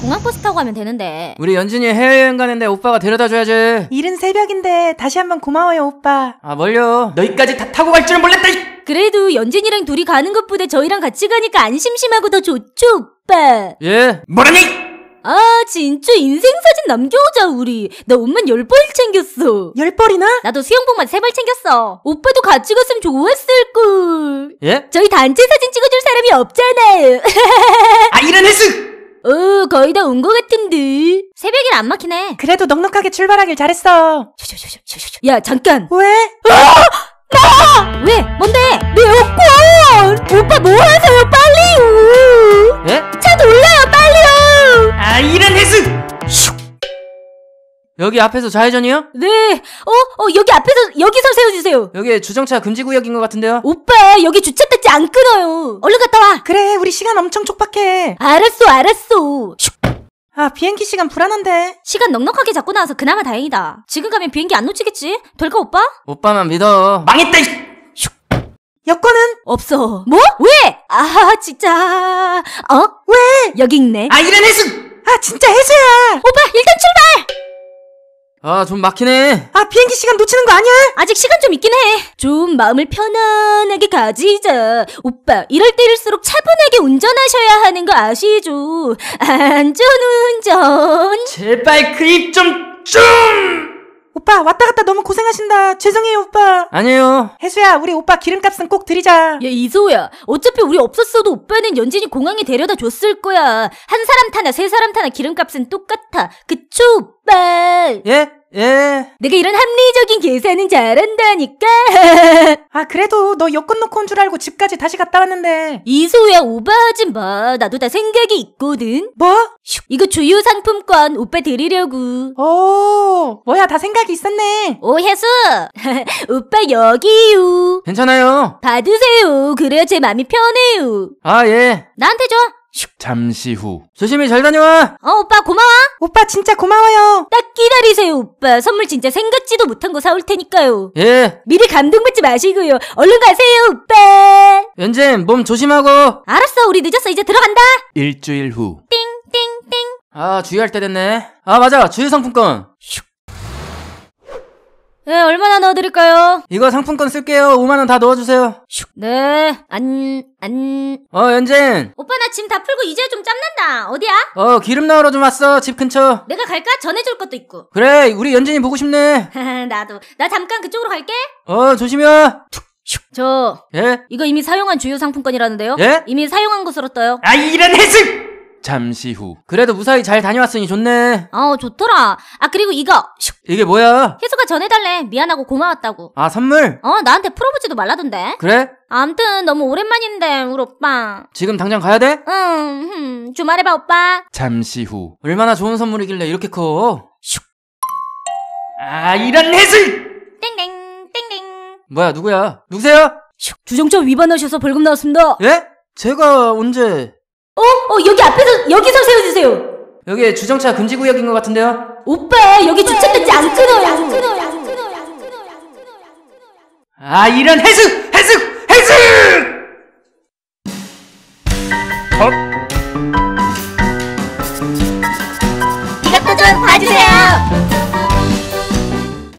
공항버스 타고 가면 되는데. 우리 연진이 해외여행 가는데 오빠가 데려다 줘야지. 이른 새벽인데 다시 한번 고마워요, 오빠. 아, 멀려. 너희까지 다 타고 갈 줄은 몰랐다. 그래도 연진이랑 둘이 가는 것보다 저희랑 같이 가니까 안 심심하고 더 좋죠, 오빠. 예. 뭐라니? 아 진짜 인생 사진 남겨오자 우리 나 옷만 1 0벌 챙겼어 1 0 벌이나? 나도 수영복만 3벌 챙겼어 오빠도 같이 갔으면 좋았을걸 예? 저희 단체 사진 찍어줄 사람이 없잖아요 아 이런 헬스 어, 거의 다 온 것 같은데. 새벽일 안 막히네. 그래도 넉넉하게 출발하길 잘했어. 야, 잠깐. 왜? 아! 나! 왜? 뭔데? 내 오빠! 오빠 뭐 뭐해? 여기 앞에서 좌회전이요? 네. 어? 어, 여기 앞에서, 여기서 세워주세요. 여기 주정차 금지구역인 것 같은데요? 오빠, 여기 주차 배지 안 끊어요. 얼른 갔다 와. 그래, 우리 시간 엄청 촉박해. 알았어, 알았어. 슉. 아, 비행기 시간 불안한데. 시간 넉넉하게 잡고 나와서 그나마 다행이다. 지금 가면 비행기 안 놓치겠지? 될까, 오빠? 오빠만 믿어. 망했다, 슉. 여권은? 없어. 뭐? 왜? 아, 진짜. 어? 왜? 여기 있네. 아, 이런 해수! 아, 진짜 해수야! 오빠, 일단 출발! 아, 좀 막히네. 아, 비행기 시간 놓치는 거 아니야? 아직 시간 좀 있긴 해. 좀 마음을 편안하게 가지자. 오빠, 이럴 때일수록 차분하게 운전하셔야 하는 거 아시죠? 안전운전. 제발 그 입 좀, 좀! 오빠 왔다 갔다 너무 고생하신다. 죄송해요 오빠. 아니에요. 혜수야 우리 오빠 기름값은 꼭 드리자. 야 예, 이소야 어차피 우리 없었어도 오빠는 연진이 공항에 데려다 줬을 거야. 한 사람 타나 세 사람 타나 기름값은 똑같아. 그쵸 오빠? 예? 예. 내가 이런 합리적인 계산은 잘한다니까. 아 그래도 너 여권 놓고 온 줄 알고 집까지 다시 갔다 왔는데. 이소야 오버하지 마. 나도 다 생각이 있거든. 뭐? 슉, 이거 주유 상품권 오빠 드리려고. 오 뭐야 다 생각이 있었네. 오 혜수. 오빠 여기요. 괜찮아요. 받으세요. 그래야 제 마음이 편해요. 아 예. 나한테 줘. 잠시 후 조심히 잘 다녀와 어, 오빠 고마워. 오빠 진짜 고마워요. 딱 기다리세요, 오빠. 선물 진짜 생각지도 못한 거 사올 테니까요. 예 미리 감동받지 마시고요. 얼른 가세요, 오빠. 연진 몸 조심하고 알았어, 우리 늦었어. 이제 들어간다. 일주일 후 띵, 띵, 띵. 아 주의할 때 됐네 아 맞아 주유 상품권 슉 네, 얼마나 넣어드릴까요? 이거 상품권 쓸게요. 5만원 다 넣어주세요. 슉. 네, 안, 안. 어, 연진. 오빠 나 짐 다 풀고 이제 좀 짬난다. 어디야? 어, 기름 넣으러 좀 왔어. 집 근처. 내가 갈까? 전해줄 것도 있고. 그래, 우리 연진이 보고 싶네. 나도. 나 잠깐 그쪽으로 갈게. 어, 조심해요. 저. 예? 이거 이미 사용한 주요 상품권이라는데요? 예? 이미 사용한 것으로 떠요. 아, 이런 해식! 잠시 후 그래도 무사히 잘 다녀왔으니 좋네 어 좋더라 아 그리고 이거 슉. 이게 뭐야 희수가 전해달래 미안하고 고마웠다고 아 선물? 어 나한테 풀어보지도 말라던데 그래? 암튼 너무 오랜만인데 우리 오빠 지금 당장 가야 돼? 응 흠, 주말에 봐 오빠 잠시 후 얼마나 좋은 선물이길래 이렇게 커 슉. 아 이런 해술 땡땡 땡땡 뭐야 누구야 누구세요? 슉. 주정법 위반하셔서 벌금 나왔습니다 예? 제가 언제 어? 어, 여기 앞에서, 여기서 세워주세요. 여기 주정차 금지구역인 것 같은데요? 오빠, 여기 주차단지 안 끊어요. 안 끊어요. 안 끊어요. 안 끊어요. 안 끊어요. 안 끊어요. 아, 이런 해숙! 해숙! 해숙! 헛!